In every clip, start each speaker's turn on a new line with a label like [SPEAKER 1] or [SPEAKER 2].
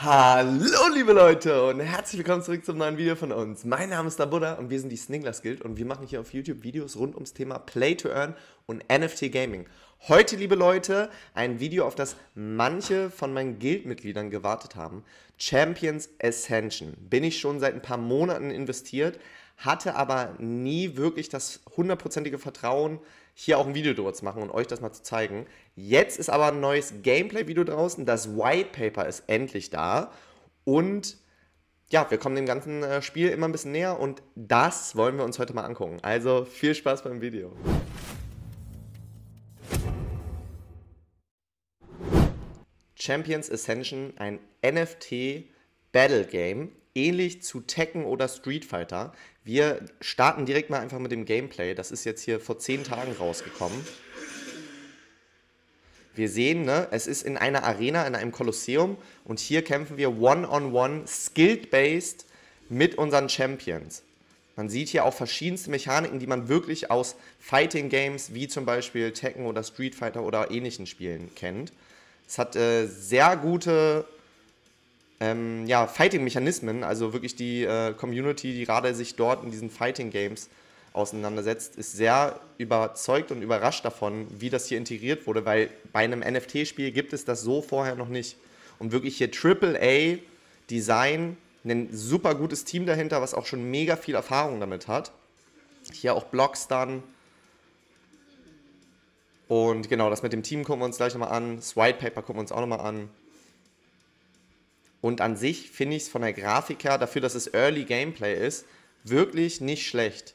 [SPEAKER 1] Hallo liebe Leute und herzlich willkommen zurück zum neuen Video von uns. Mein Name ist der Buddha und wir sind die Sninglers Guild und wir machen hier auf YouTube Videos rund ums Thema Play to Earn und NFT Gaming. Heute, liebe Leute, ein Video, auf das manche von meinen Guild-Mitgliedern gewartet haben. Champions Ascension. Bin ich schon seit ein paar Monaten investiert, hatte aber nie wirklich das hundertprozentige Vertrauen, hier auch ein Video drüber zu machen und euch das mal zu zeigen. Jetzt ist aber ein neues Gameplay-Video draußen. Das White Paper ist endlich da. Und ja, wir kommen dem ganzen äh, Spiel immer ein bisschen näher und das wollen wir uns heute mal angucken. Also viel Spaß beim Video. Champions Ascension, ein NFT Battle Game, ähnlich zu Tekken oder Street Fighter. Wir starten direkt mal einfach mit dem Gameplay. Das ist jetzt hier vor zehn Tagen rausgekommen. Wir sehen, ne, es ist in einer Arena, in einem Kolosseum und hier kämpfen wir one-on-one, skilled-based mit unseren Champions. Man sieht hier auch verschiedenste Mechaniken, die man wirklich aus Fighting Games wie zum Beispiel Tekken oder Street Fighter oder ähnlichen Spielen kennt. Es hat äh, sehr gute ähm, ja, Fighting-Mechanismen, also wirklich die äh, Community, die gerade sich dort in diesen Fighting-Games auseinandersetzt, ist sehr überzeugt und überrascht davon, wie das hier integriert wurde, weil bei einem NFT-Spiel gibt es das so vorher noch nicht. Und wirklich hier AAA-Design, ein super gutes Team dahinter, was auch schon mega viel Erfahrung damit hat. Hier auch Blogs dann. Und genau, das mit dem Team gucken wir uns gleich nochmal an. Das White Paper gucken wir uns auch nochmal an. Und an sich finde ich es von der Grafik her, dafür, dass es Early Gameplay ist, wirklich nicht schlecht.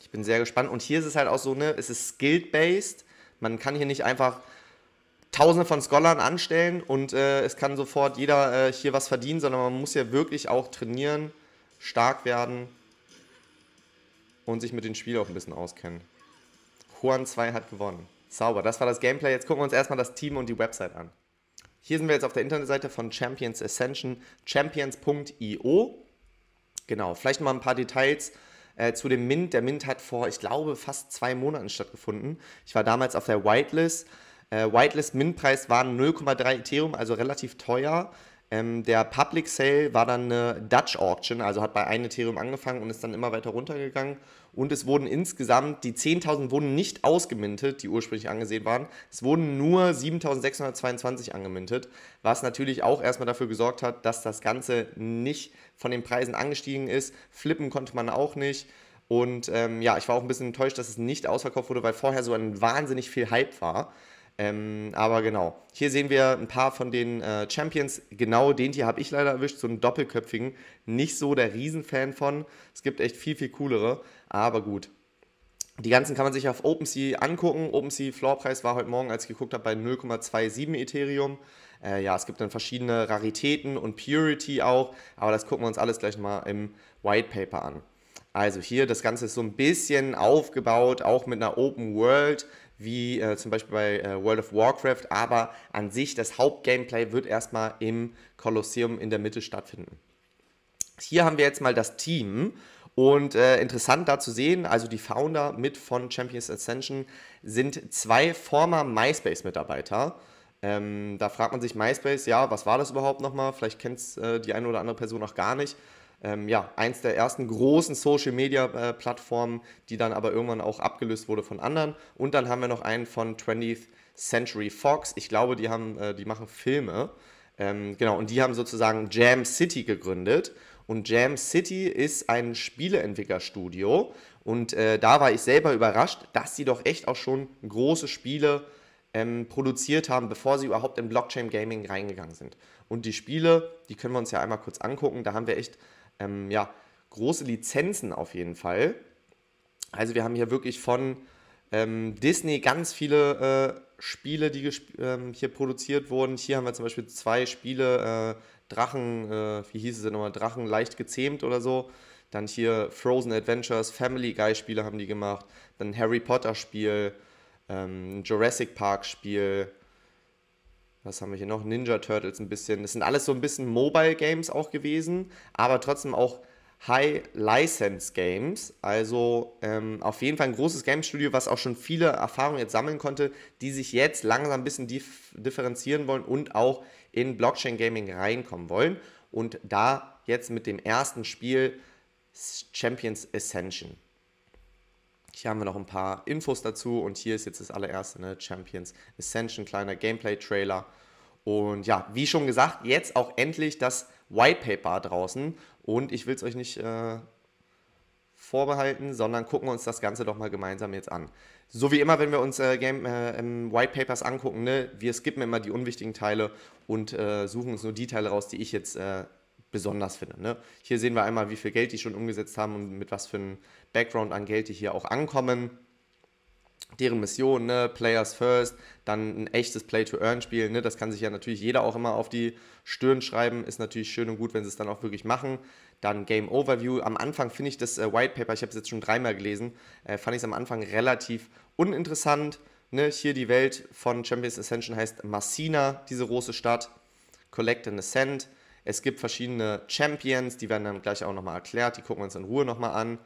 [SPEAKER 1] Ich bin sehr gespannt. Und hier ist es halt auch so, ne, es ist skill based Man kann hier nicht einfach tausende von Scholars anstellen und äh, es kann sofort jeder äh, hier was verdienen, sondern man muss ja wirklich auch trainieren, stark werden und sich mit dem Spiel auch ein bisschen auskennen. Juan 2 hat gewonnen. Sauber, das war das Gameplay. Jetzt gucken wir uns erstmal das Team und die Website an. Hier sind wir jetzt auf der Internetseite von Champions Ascension, champions.io. Genau, vielleicht mal ein paar Details äh, zu dem Mint. Der Mint hat vor, ich glaube, fast zwei Monaten stattgefunden. Ich war damals auf der Whitelist. Äh, Whitelist Mintpreis waren 0,3 Ethereum, also relativ teuer. Ähm, der Public Sale war dann eine Dutch Auction, also hat bei einem Ethereum angefangen und ist dann immer weiter runtergegangen. Und es wurden insgesamt, die 10.000 wurden nicht ausgemintet, die ursprünglich angesehen waren. Es wurden nur 7.622 angemintet, was natürlich auch erstmal dafür gesorgt hat, dass das Ganze nicht von den Preisen angestiegen ist. Flippen konnte man auch nicht. Und ähm, ja, ich war auch ein bisschen enttäuscht, dass es nicht ausverkauft wurde, weil vorher so ein wahnsinnig viel Hype war. Ähm, aber genau, hier sehen wir ein paar von den äh, Champions. Genau den hier habe ich leider erwischt, so einen doppelköpfigen. Nicht so der Riesenfan von. Es gibt echt viel, viel coolere. Aber gut, die ganzen kann man sich auf OpenSea angucken. OpenSea Floorpreis war heute Morgen, als ich geguckt habe, bei 0,27 Ethereum. Äh, ja, es gibt dann verschiedene Raritäten und Purity auch, aber das gucken wir uns alles gleich mal im White Paper an. Also hier, das Ganze ist so ein bisschen aufgebaut, auch mit einer Open World, wie äh, zum Beispiel bei äh, World of Warcraft, aber an sich das Hauptgameplay wird erstmal im Kolosseum in der Mitte stattfinden. Hier haben wir jetzt mal das Team und äh, interessant da zu sehen, also die Founder mit von Champions Ascension sind zwei former MySpace-Mitarbeiter. Ähm, da fragt man sich MySpace, ja, was war das überhaupt nochmal? Vielleicht kennt es äh, die eine oder andere Person auch gar nicht ähm, ja, eins der ersten großen Social Media äh, Plattformen, die dann aber irgendwann auch abgelöst wurde von anderen. Und dann haben wir noch einen von 20th Century Fox. Ich glaube, die, haben, äh, die machen Filme. Ähm, genau, und die haben sozusagen Jam City gegründet. Und Jam City ist ein Spieleentwicklerstudio. Und äh, da war ich selber überrascht, dass sie doch echt auch schon große Spiele ähm, produziert haben, bevor sie überhaupt in Blockchain Gaming reingegangen sind. Und die Spiele, die können wir uns ja einmal kurz angucken. Da haben wir echt ähm, ja, große Lizenzen auf jeden Fall. Also wir haben hier wirklich von ähm, Disney ganz viele äh, Spiele, die ähm, hier produziert wurden. Hier haben wir zum Beispiel zwei Spiele, äh, Drachen, äh, wie hieß es denn nochmal, Drachen leicht gezähmt oder so. Dann hier Frozen Adventures, Family Guy Spiele haben die gemacht. Dann Harry Potter Spiel, ähm, Jurassic Park Spiel, was haben wir hier noch? Ninja Turtles ein bisschen. Das sind alles so ein bisschen Mobile Games auch gewesen, aber trotzdem auch High License Games. Also ähm, auf jeden Fall ein großes Game Studio, was auch schon viele Erfahrungen jetzt sammeln konnte, die sich jetzt langsam ein bisschen dif differenzieren wollen und auch in Blockchain Gaming reinkommen wollen. Und da jetzt mit dem ersten Spiel Champions Ascension. Hier haben wir noch ein paar Infos dazu und hier ist jetzt das allererste, ne? Champions Ascension, kleiner Gameplay-Trailer. Und ja, wie schon gesagt, jetzt auch endlich das White Paper draußen. Und ich will es euch nicht äh, vorbehalten, sondern gucken wir uns das Ganze doch mal gemeinsam jetzt an. So wie immer, wenn wir uns äh, Game, äh, White Papers angucken, ne? wir skippen immer die unwichtigen Teile und äh, suchen uns nur die Teile raus, die ich jetzt äh, besonders finde. Ne? Hier sehen wir einmal, wie viel Geld die schon umgesetzt haben und mit was für einem Background an Geld die hier auch ankommen. Deren Mission, ne? Players First, dann ein echtes Play-to-Earn-Spiel, ne? das kann sich ja natürlich jeder auch immer auf die Stirn schreiben, ist natürlich schön und gut, wenn sie es dann auch wirklich machen. Dann Game Overview. Am Anfang finde ich das äh, White Paper, ich habe es jetzt schon dreimal gelesen, äh, fand ich es am Anfang relativ uninteressant. Ne? Hier die Welt von Champions Ascension heißt Massina, diese große Stadt. Collect and Ascend es gibt verschiedene Champions, die werden dann gleich auch nochmal erklärt, die gucken wir uns in Ruhe nochmal an.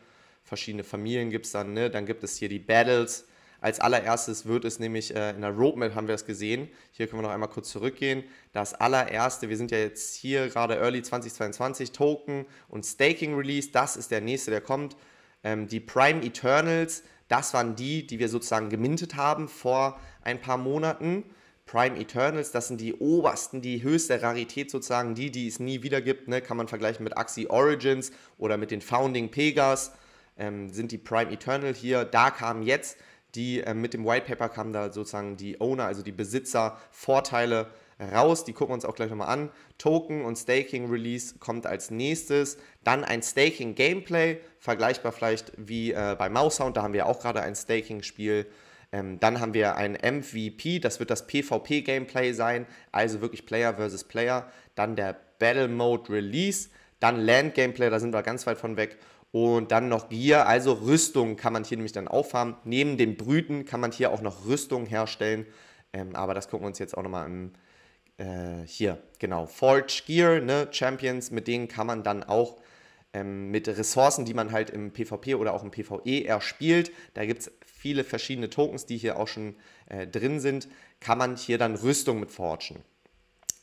[SPEAKER 1] Verschiedene Familien gibt es dann, ne? dann gibt es hier die Battles. Als allererstes wird es nämlich äh, in der Roadmap haben wir es gesehen. Hier können wir noch einmal kurz zurückgehen. Das allererste, wir sind ja jetzt hier gerade Early 2022, Token und Staking Release, das ist der nächste, der kommt. Ähm, die Prime Eternals, das waren die, die wir sozusagen gemintet haben vor ein paar Monaten. Prime Eternals, das sind die obersten, die höchste Rarität sozusagen, die, die es nie wieder gibt. Ne? Kann man vergleichen mit Axie Origins oder mit den Founding Pegas, ähm, sind die Prime Eternal hier. Da kamen jetzt die, äh, mit dem White Paper kamen da sozusagen die Owner, also die Besitzer, Vorteile raus. Die gucken wir uns auch gleich nochmal an. Token und Staking Release kommt als nächstes. Dann ein Staking Gameplay, vergleichbar vielleicht wie äh, bei Mouse Sound. Da haben wir auch gerade ein Staking Spiel ähm, dann haben wir ein MVP, das wird das PvP-Gameplay sein, also wirklich Player versus Player. Dann der Battle Mode Release, dann Land Gameplay, da sind wir ganz weit von weg. Und dann noch Gear, also Rüstung kann man hier nämlich dann aufhaben. Neben dem Brüten kann man hier auch noch Rüstung herstellen. Ähm, aber das gucken wir uns jetzt auch nochmal an. Äh, hier, genau. Forge Gear, ne? Champions, mit denen kann man dann auch ähm, mit Ressourcen, die man halt im PvP oder auch im PvE erspielt. Da gibt es viele verschiedene Tokens, die hier auch schon äh, drin sind, kann man hier dann Rüstung mit forgen.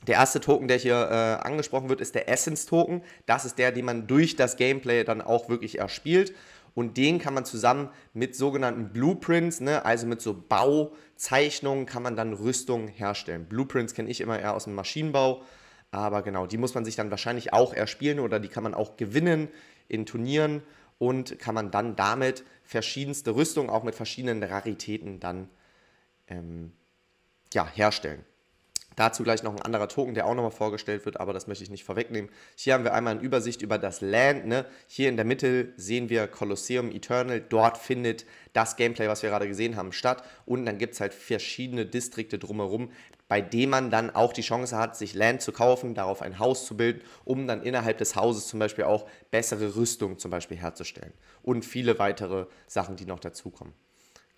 [SPEAKER 1] Der erste Token, der hier äh, angesprochen wird, ist der Essence-Token. Das ist der, den man durch das Gameplay dann auch wirklich erspielt. Und den kann man zusammen mit sogenannten Blueprints, ne, also mit so Bauzeichnungen, kann man dann Rüstung herstellen. Blueprints kenne ich immer eher aus dem Maschinenbau. Aber genau, die muss man sich dann wahrscheinlich auch erspielen oder die kann man auch gewinnen in Turnieren und kann man dann damit verschiedenste Rüstungen auch mit verschiedenen Raritäten dann ähm, ja, herstellen. Dazu gleich noch ein anderer Token, der auch nochmal vorgestellt wird, aber das möchte ich nicht vorwegnehmen. Hier haben wir einmal eine Übersicht über das Land. Ne? Hier in der Mitte sehen wir Colosseum Eternal. Dort findet das Gameplay, was wir gerade gesehen haben, statt. Und dann gibt es halt verschiedene Distrikte drumherum, bei denen man dann auch die Chance hat, sich Land zu kaufen, darauf ein Haus zu bilden, um dann innerhalb des Hauses zum Beispiel auch bessere Rüstung zum Beispiel herzustellen. Und viele weitere Sachen, die noch dazukommen.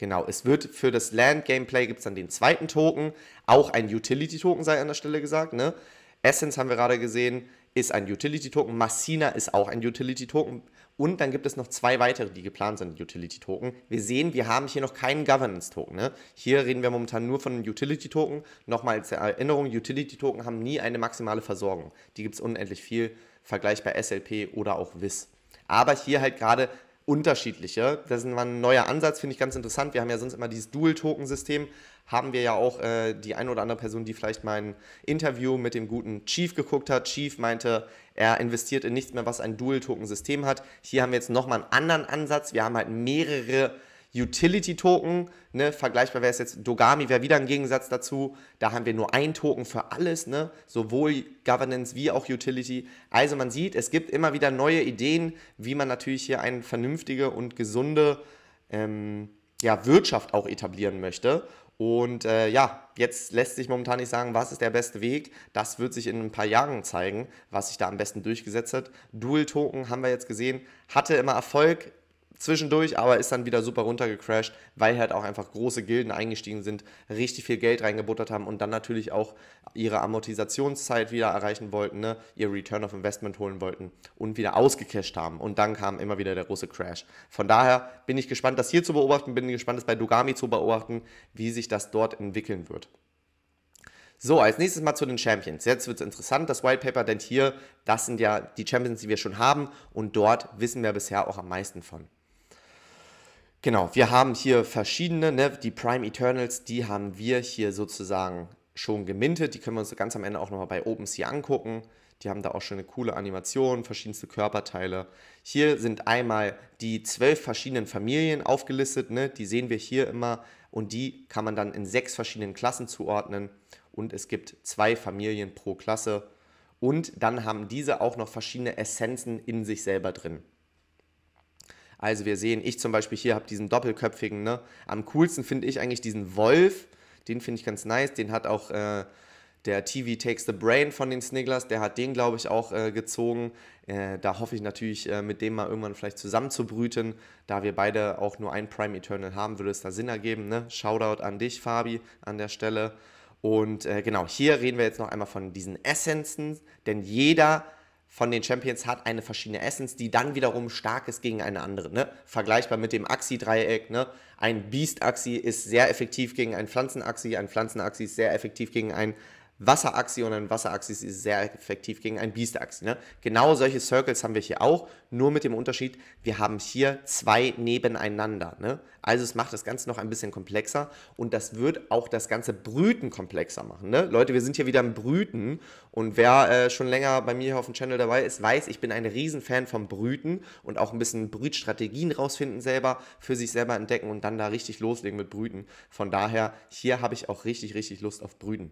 [SPEAKER 1] Genau, es wird für das Land-Gameplay gibt es dann den zweiten Token, auch ein Utility-Token sei an der Stelle gesagt. Ne? Essence haben wir gerade gesehen, ist ein Utility-Token, Massina ist auch ein Utility-Token und dann gibt es noch zwei weitere, die geplant sind, Utility-Token. Wir sehen, wir haben hier noch keinen Governance-Token. Ne? Hier reden wir momentan nur von Utility-Token. Nochmal zur Erinnerung, Utility-Token haben nie eine maximale Versorgung. Die gibt es unendlich viel, vergleichbar SLP oder auch WIS. Aber hier halt gerade unterschiedliche. Das ist ein neuer Ansatz, finde ich ganz interessant. Wir haben ja sonst immer dieses Dual-Token-System. Haben wir ja auch äh, die eine oder andere Person, die vielleicht mein Interview mit dem guten Chief geguckt hat. Chief meinte, er investiert in nichts mehr, was ein Dual-Token-System hat. Hier haben wir jetzt nochmal einen anderen Ansatz. Wir haben halt mehrere Utility-Token, ne, vergleichbar wäre es jetzt, Dogami wäre wieder ein Gegensatz dazu. Da haben wir nur ein Token für alles, ne, sowohl Governance wie auch Utility. Also man sieht, es gibt immer wieder neue Ideen, wie man natürlich hier eine vernünftige und gesunde ähm, ja, Wirtschaft auch etablieren möchte. Und äh, ja, jetzt lässt sich momentan nicht sagen, was ist der beste Weg. Das wird sich in ein paar Jahren zeigen, was sich da am besten durchgesetzt hat. Dual Token haben wir jetzt gesehen, hatte immer Erfolg, zwischendurch, aber ist dann wieder super runtergecrashed, weil halt auch einfach große Gilden eingestiegen sind, richtig viel Geld reingebuttert haben und dann natürlich auch ihre Amortisationszeit wieder erreichen wollten, ne? ihr Return of Investment holen wollten und wieder ausgecashed haben. Und dann kam immer wieder der große Crash. Von daher bin ich gespannt, das hier zu beobachten, bin gespannt, das bei Dogami zu beobachten, wie sich das dort entwickeln wird. So, als nächstes mal zu den Champions. Jetzt wird es interessant, das White Paper, denn hier, das sind ja die Champions, die wir schon haben und dort wissen wir bisher auch am meisten von. Genau, wir haben hier verschiedene, ne? die Prime Eternals, die haben wir hier sozusagen schon gemintet. Die können wir uns ganz am Ende auch nochmal bei OpenSea angucken. Die haben da auch schon eine coole Animation, verschiedenste Körperteile. Hier sind einmal die zwölf verschiedenen Familien aufgelistet, ne? die sehen wir hier immer und die kann man dann in sechs verschiedenen Klassen zuordnen und es gibt zwei Familien pro Klasse und dann haben diese auch noch verschiedene Essenzen in sich selber drin. Also wir sehen, ich zum Beispiel hier habe diesen doppelköpfigen. Ne? Am coolsten finde ich eigentlich diesen Wolf. Den finde ich ganz nice. Den hat auch äh, der TV Takes the Brain von den Snigglers. Der hat den, glaube ich, auch äh, gezogen. Äh, da hoffe ich natürlich, äh, mit dem mal irgendwann vielleicht zusammenzubrüten. Da wir beide auch nur ein Prime Eternal haben, würde es da Sinn ergeben. Ne? Shoutout an dich, Fabi, an der Stelle. Und äh, genau, hier reden wir jetzt noch einmal von diesen Essenzen, denn jeder von den Champions hat eine verschiedene Essence, die dann wiederum stark ist gegen eine andere. Ne? Vergleichbar mit dem Axi-Dreieck. Ne? Ein Beast-Axi ist sehr effektiv gegen einen Pflanzen-Axi, ein Pflanzen-Axi ist sehr effektiv gegen einen Wasserachse und ein Wasserachse ist sehr effektiv gegen ein Biestachse. Ne? Genau solche Circles haben wir hier auch, nur mit dem Unterschied, wir haben hier zwei nebeneinander. Ne? Also es macht das Ganze noch ein bisschen komplexer und das wird auch das ganze Brüten komplexer machen. Ne? Leute, wir sind hier wieder im Brüten und wer äh, schon länger bei mir hier auf dem Channel dabei ist, weiß, ich bin ein Riesenfan vom Brüten und auch ein bisschen Brütstrategien rausfinden selber, für sich selber entdecken und dann da richtig loslegen mit Brüten. Von daher, hier habe ich auch richtig, richtig Lust auf Brüten.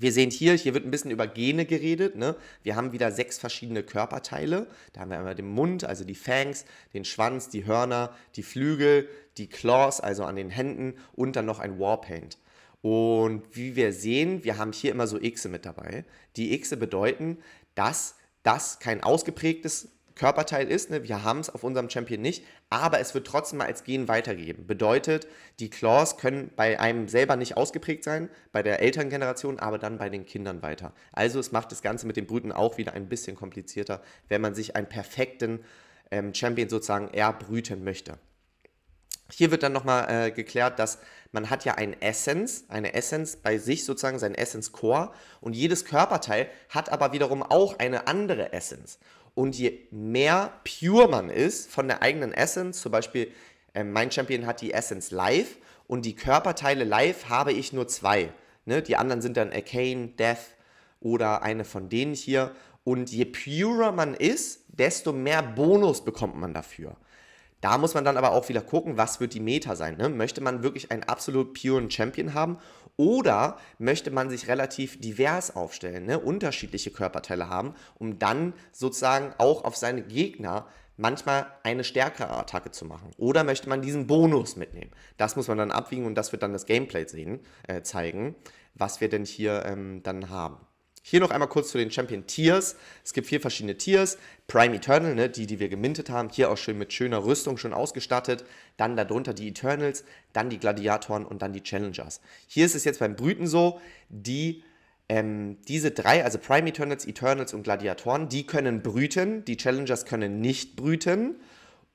[SPEAKER 1] Wir sehen hier, hier wird ein bisschen über Gene geredet. Ne? Wir haben wieder sechs verschiedene Körperteile. Da haben wir einmal den Mund, also die Fangs, den Schwanz, die Hörner, die Flügel, die Claws, also an den Händen und dann noch ein Warpaint. Und wie wir sehen, wir haben hier immer so Xe mit dabei. Die Xe bedeuten, dass das kein ausgeprägtes Körperteil ist. Ne? Wir haben es auf unserem Champion nicht, aber es wird trotzdem mal als Gen weitergegeben. Bedeutet, die Claws können bei einem selber nicht ausgeprägt sein, bei der Elterngeneration, aber dann bei den Kindern weiter. Also es macht das Ganze mit den Brüten auch wieder ein bisschen komplizierter, wenn man sich einen perfekten ähm, Champion sozusagen erbrüten möchte. Hier wird dann nochmal äh, geklärt, dass man hat ja ein Essence, eine Essence bei sich sozusagen, sein Essence Core und jedes Körperteil hat aber wiederum auch eine andere Essence. Und je mehr pure man ist von der eigenen Essence, zum Beispiel äh, mein Champion hat die Essence live und die Körperteile live habe ich nur zwei. Ne? Die anderen sind dann Arcane, Death oder eine von denen hier. Und je purer man ist, desto mehr Bonus bekommt man dafür. Da muss man dann aber auch wieder gucken, was wird die Meta sein. Ne? Möchte man wirklich einen absolut puren Champion haben oder möchte man sich relativ divers aufstellen, ne? unterschiedliche Körperteile haben, um dann sozusagen auch auf seine Gegner manchmal eine stärkere Attacke zu machen. Oder möchte man diesen Bonus mitnehmen? Das muss man dann abwiegen und das wird dann das Gameplay sehen, äh, zeigen, was wir denn hier ähm, dann haben. Hier noch einmal kurz zu den Champion Tiers. Es gibt vier verschiedene Tiers. Prime Eternal, ne, die, die wir gemintet haben, hier auch schön mit schöner Rüstung schon ausgestattet. Dann darunter die Eternals, dann die Gladiatoren und dann die Challengers. Hier ist es jetzt beim Brüten so, die, ähm, diese drei, also Prime Eternals, Eternals und Gladiatoren, die können brüten, die Challengers können nicht brüten.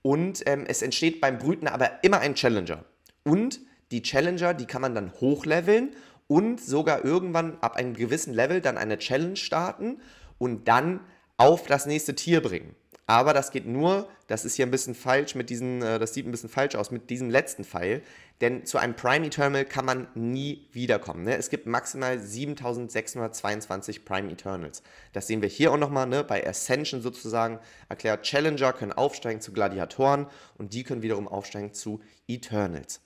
[SPEAKER 1] Und ähm, es entsteht beim Brüten aber immer ein Challenger. Und die Challenger, die kann man dann hochleveln und sogar irgendwann ab einem gewissen Level dann eine Challenge starten und dann auf das nächste Tier bringen. Aber das geht nur, das ist hier ein bisschen falsch mit diesen, äh, das sieht ein bisschen falsch aus mit diesem letzten Pfeil, denn zu einem Prime Eternal kann man nie wiederkommen. Ne? Es gibt maximal 7622 Prime Eternals. Das sehen wir hier auch nochmal ne? bei Ascension sozusagen erklärt. Challenger können aufsteigen zu Gladiatoren und die können wiederum aufsteigen zu Eternals.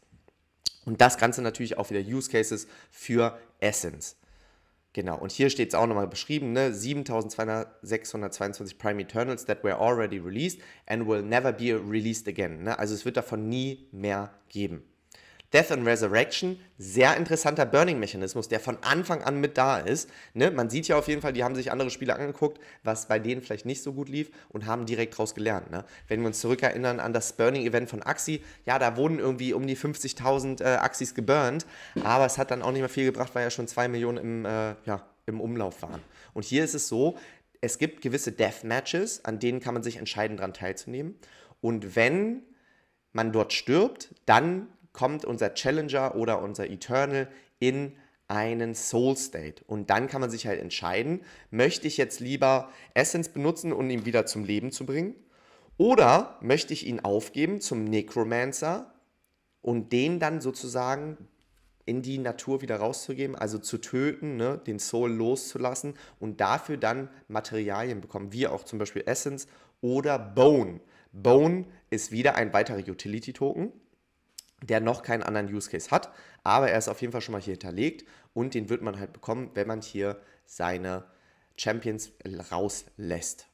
[SPEAKER 1] Und das Ganze natürlich auch wieder Use Cases für Essence. Genau, und hier steht es auch nochmal beschrieben, ne? 7622 Prime Eternals that were already released and will never be released again. Ne? Also es wird davon nie mehr geben. Death and Resurrection, sehr interessanter Burning-Mechanismus, der von Anfang an mit da ist. Ne? Man sieht ja auf jeden Fall, die haben sich andere Spiele angeguckt, was bei denen vielleicht nicht so gut lief und haben direkt draus gelernt. Ne? Wenn wir uns zurückerinnern an das Burning-Event von Axi, ja, da wurden irgendwie um die 50.000 äh, Axis geburnt, aber es hat dann auch nicht mehr viel gebracht, weil ja schon 2 Millionen im, äh, ja, im Umlauf waren. Und hier ist es so, es gibt gewisse Death-Matches, an denen kann man sich entscheiden, daran teilzunehmen. Und wenn man dort stirbt, dann kommt unser Challenger oder unser Eternal in einen Soul State. Und dann kann man sich halt entscheiden, möchte ich jetzt lieber Essence benutzen, um ihn wieder zum Leben zu bringen? Oder möchte ich ihn aufgeben zum Necromancer und den dann sozusagen in die Natur wieder rauszugeben, also zu töten, ne, den Soul loszulassen und dafür dann Materialien bekommen, wie auch zum Beispiel Essence oder Bone. Bone ist wieder ein weiterer Utility-Token der noch keinen anderen Use Case hat, aber er ist auf jeden Fall schon mal hier hinterlegt und den wird man halt bekommen, wenn man hier seine Champions rauslässt.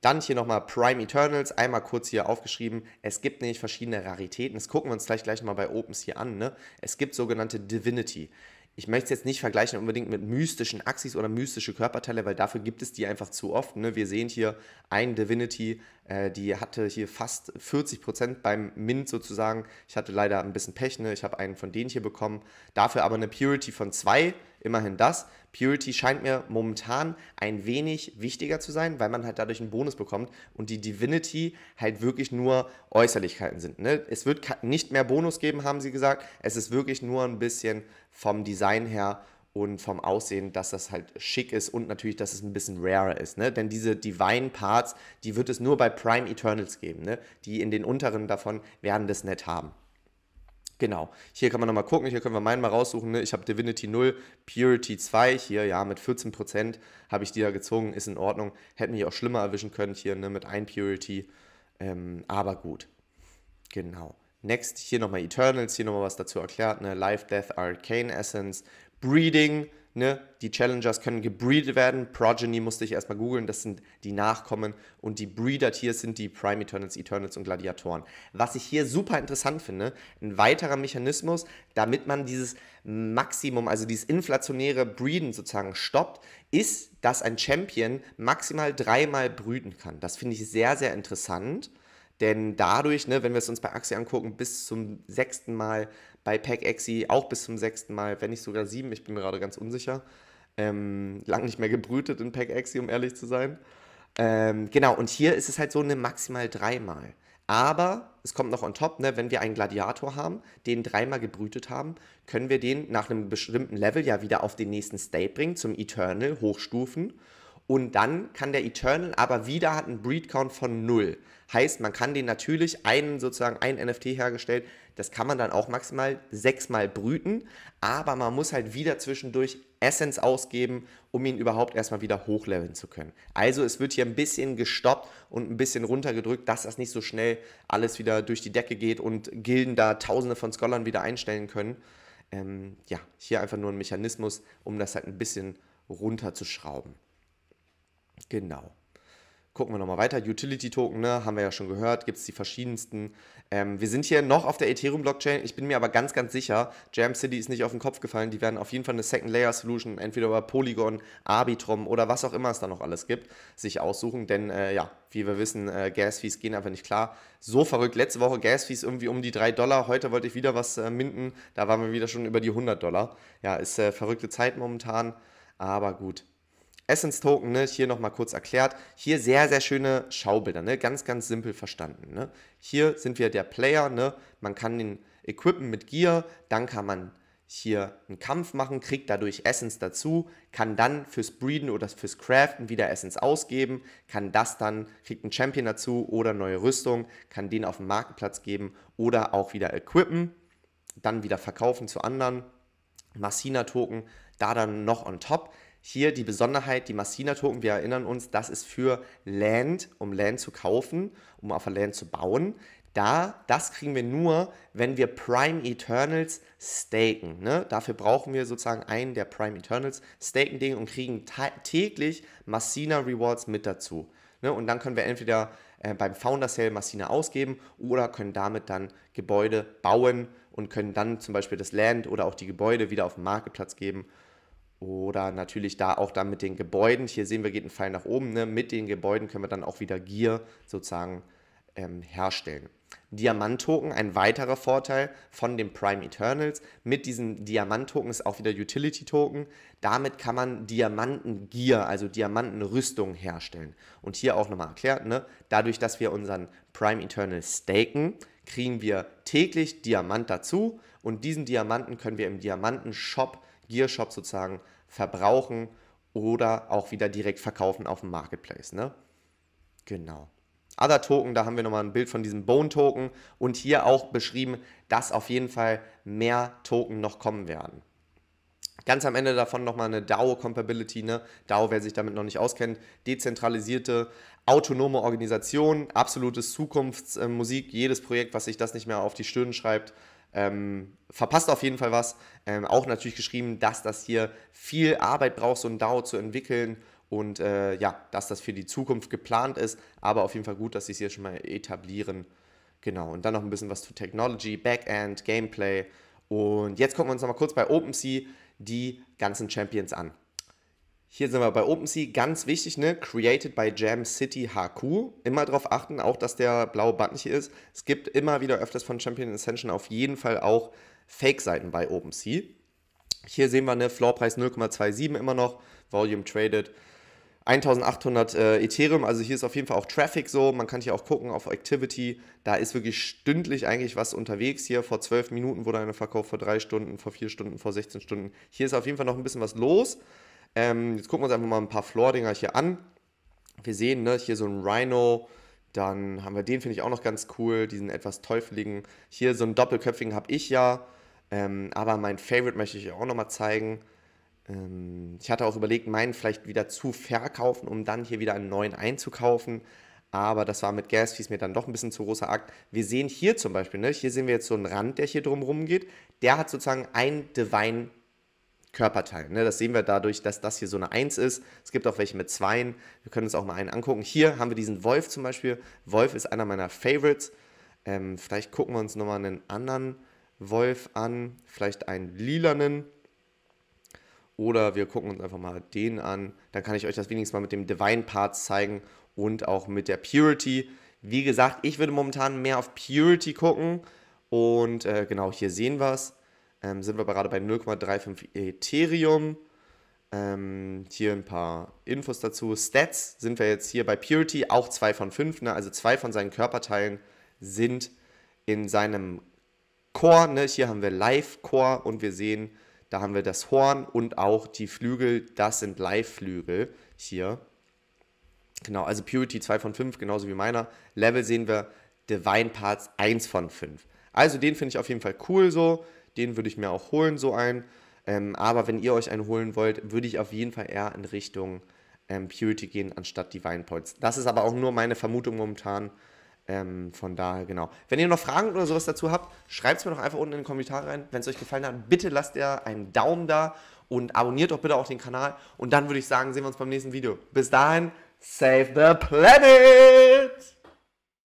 [SPEAKER 1] Dann hier nochmal Prime Eternals, einmal kurz hier aufgeschrieben. Es gibt nämlich verschiedene Raritäten. Das gucken wir uns gleich gleich mal bei Opens hier an. Ne? Es gibt sogenannte Divinity ich möchte es jetzt nicht vergleichen unbedingt mit mystischen Axis oder mystische Körperteile, weil dafür gibt es die einfach zu oft. Ne? Wir sehen hier ein Divinity, äh, die hatte hier fast 40% beim Mint sozusagen. Ich hatte leider ein bisschen Pech, ne? ich habe einen von denen hier bekommen. Dafür aber eine Purity von 2, immerhin das. Purity scheint mir momentan ein wenig wichtiger zu sein, weil man halt dadurch einen Bonus bekommt und die Divinity halt wirklich nur Äußerlichkeiten sind. Ne? Es wird nicht mehr Bonus geben, haben sie gesagt. Es ist wirklich nur ein bisschen vom Design her und vom Aussehen, dass das halt schick ist und natürlich, dass es ein bisschen rarer ist. Ne? Denn diese Divine Parts, die wird es nur bei Prime Eternals geben. Ne? Die in den unteren davon werden das nicht haben. Genau, hier kann man nochmal gucken, hier können wir meinen mal raussuchen. Ne? Ich habe Divinity 0, Purity 2, hier ja mit 14% habe ich die da gezogen, ist in Ordnung. Hätte mich auch schlimmer erwischen können hier ne? mit 1 Purity, ähm, aber gut. Genau. Next, hier nochmal Eternals, hier nochmal was dazu erklärt, ne? Life, Death, Arcane Essence, Breeding, ne? Die Challengers können gebreedet werden, Progeny musste ich erstmal googeln, das sind die Nachkommen und die Breeder-Tiers sind die Prime Eternals, Eternals und Gladiatoren. Was ich hier super interessant finde, ein weiterer Mechanismus, damit man dieses Maximum, also dieses inflationäre Breeden sozusagen stoppt, ist, dass ein Champion maximal dreimal brüten kann. Das finde ich sehr, sehr interessant denn dadurch, ne, wenn wir es uns bei Axi angucken, bis zum sechsten Mal, bei Pack Axi auch bis zum sechsten Mal, wenn nicht sogar sieben, ich bin mir gerade ganz unsicher. Ähm, lang nicht mehr gebrütet in Pack Axi, um ehrlich zu sein. Ähm, genau, und hier ist es halt so eine maximal dreimal. Aber es kommt noch on top, ne, wenn wir einen Gladiator haben, den dreimal gebrütet haben, können wir den nach einem bestimmten Level ja wieder auf den nächsten State bringen, zum Eternal, hochstufen. Und dann kann der Eternal aber wieder hat einen Breed Count von 0. Heißt, man kann den natürlich einen sozusagen ein NFT hergestellt, das kann man dann auch maximal sechsmal brüten, aber man muss halt wieder zwischendurch Essence ausgeben, um ihn überhaupt erstmal wieder hochleveln zu können. Also es wird hier ein bisschen gestoppt und ein bisschen runtergedrückt, dass das nicht so schnell alles wieder durch die Decke geht und Gilden da tausende von Scholarn wieder einstellen können. Ähm, ja, hier einfach nur ein Mechanismus, um das halt ein bisschen runterzuschrauben. Genau. Gucken wir nochmal weiter. Utility-Token, ne, haben wir ja schon gehört, gibt es die verschiedensten. Ähm, wir sind hier noch auf der Ethereum-Blockchain. Ich bin mir aber ganz, ganz sicher, Jam City ist nicht auf den Kopf gefallen. Die werden auf jeden Fall eine Second-Layer-Solution, entweder über Polygon, Arbitrum oder was auch immer es da noch alles gibt, sich aussuchen. Denn äh, ja, wie wir wissen, äh, Gas-Fees gehen einfach nicht klar. So verrückt. Letzte Woche Gas-Fees irgendwie um die 3 Dollar. Heute wollte ich wieder was äh, minden. Da waren wir wieder schon über die 100 Dollar. Ja, ist äh, verrückte Zeit momentan. Aber gut, Essence Token, ne, hier nochmal kurz erklärt. Hier sehr, sehr schöne Schaubilder, ne, ganz, ganz simpel verstanden. Ne. Hier sind wir der Player, ne, man kann den equippen mit Gear, dann kann man hier einen Kampf machen, kriegt dadurch Essence dazu, kann dann fürs Breeden oder fürs Craften wieder Essence ausgeben, kann das dann, kriegt einen Champion dazu oder neue Rüstung, kann den auf den Marktplatz geben oder auch wieder equippen, dann wieder verkaufen zu anderen. Massina-Token, da dann noch on top. Hier die Besonderheit, die Massina-Token, wir erinnern uns, das ist für Land, um Land zu kaufen, um auf Land zu bauen. Da, das kriegen wir nur, wenn wir Prime Eternals staken. Ne? Dafür brauchen wir sozusagen einen der Prime Eternals, staken den und kriegen täglich Massina Rewards mit dazu. Ne? Und dann können wir entweder äh, beim Founder Sale Massina ausgeben oder können damit dann Gebäude bauen und können dann zum Beispiel das Land oder auch die Gebäude wieder auf den Marketplatz geben oder natürlich da auch dann mit den Gebäuden. Hier sehen wir, geht ein Pfeil nach oben. Ne? Mit den Gebäuden können wir dann auch wieder Gier sozusagen ähm, herstellen. Diamant-Token, ein weiterer Vorteil von den Prime Eternals. Mit diesen Diamant-Token ist auch wieder Utility-Token. Damit kann man diamanten gier also Diamanten-Rüstung herstellen. Und hier auch nochmal erklärt, ne? dadurch, dass wir unseren Prime Eternal staken, kriegen wir täglich Diamant dazu. Und diesen Diamanten können wir im Diamanten-Shop Gearshop sozusagen verbrauchen oder auch wieder direkt verkaufen auf dem Marketplace. Ne? Genau. Other Token, da haben wir nochmal ein Bild von diesem Bone Token und hier auch beschrieben, dass auf jeden Fall mehr Token noch kommen werden. Ganz am Ende davon nochmal eine DAO-Compatibility. Ne? DAO, wer sich damit noch nicht auskennt, dezentralisierte, autonome Organisation, absolutes Zukunftsmusik. Äh, jedes Projekt, was sich das nicht mehr auf die Stirn schreibt, ähm, verpasst auf jeden Fall was. Ähm, auch natürlich geschrieben, dass das hier viel Arbeit braucht, so ein DAO zu entwickeln und äh, ja, dass das für die Zukunft geplant ist. Aber auf jeden Fall gut, dass sie es hier schon mal etablieren. Genau, und dann noch ein bisschen was zu Technology, Backend, Gameplay. Und jetzt gucken wir uns nochmal kurz bei OpenSea die ganzen Champions an. Hier sind wir bei OpenSea, ganz wichtig, ne? Created by Jam City HQ. Immer darauf achten, auch dass der blaue Button hier ist. Es gibt immer wieder öfters von Champion Ascension auf jeden Fall auch Fake-Seiten bei OpenSea. Hier sehen wir eine Floorpreis 0,27 immer noch, Volume Traded 1800 äh, Ethereum, also hier ist auf jeden Fall auch Traffic so, man kann hier auch gucken auf Activity, da ist wirklich stündlich eigentlich was unterwegs hier, vor 12 Minuten wurde eine verkauft, vor 3 Stunden, vor 4 Stunden, vor 16 Stunden, hier ist auf jeden Fall noch ein bisschen was los, ähm, jetzt gucken wir uns einfach mal ein paar Floor-Dinger hier an. Wir sehen ne, hier so ein Rhino, dann haben wir den, finde ich auch noch ganz cool, diesen etwas teufeligen. Hier so einen doppelköpfigen habe ich ja, ähm, aber mein Favorite möchte ich auch noch mal zeigen. Ähm, ich hatte auch überlegt, meinen vielleicht wieder zu verkaufen, um dann hier wieder einen neuen einzukaufen. Aber das war mit Gas Fees mir dann doch ein bisschen zu großer Akt. Wir sehen hier zum Beispiel, ne, hier sehen wir jetzt so einen Rand, der hier drumherum geht. Der hat sozusagen ein Divine Körperteilen. Ne? Das sehen wir dadurch, dass das hier so eine 1 ist. Es gibt auch welche mit 2. Wir können uns auch mal einen angucken. Hier haben wir diesen Wolf zum Beispiel. Wolf ist einer meiner Favorites. Ähm, vielleicht gucken wir uns nochmal einen anderen Wolf an. Vielleicht einen lilanen. Oder wir gucken uns einfach mal den an. Dann kann ich euch das wenigstens mal mit dem Divine Parts zeigen und auch mit der Purity. Wie gesagt, ich würde momentan mehr auf Purity gucken. Und äh, genau, hier sehen wir es ähm, sind wir gerade bei 0,35 Ethereum. Ähm, hier ein paar Infos dazu. Stats sind wir jetzt hier bei Purity, auch 2 von 5. Ne? Also zwei von seinen Körperteilen sind in seinem Core. Ne? Hier haben wir Live-Core und wir sehen, da haben wir das Horn und auch die Flügel. Das sind Live-Flügel hier. Genau, also Purity 2 von 5, genauso wie meiner. Level sehen wir Divine Parts 1 von 5. Also den finde ich auf jeden Fall cool so. Den würde ich mir auch holen, so einen. Ähm, aber wenn ihr euch einen holen wollt, würde ich auf jeden Fall eher in Richtung ähm, Purity gehen, anstatt Divine Points. Das ist aber auch nur meine Vermutung momentan. Ähm, von daher, genau. Wenn ihr noch Fragen oder sowas dazu habt, schreibt es mir doch einfach unten in den Kommentare rein. Wenn es euch gefallen hat, bitte lasst ihr einen Daumen da und abonniert doch bitte auch den Kanal. Und dann würde ich sagen, sehen wir uns beim nächsten Video. Bis dahin, save the planet!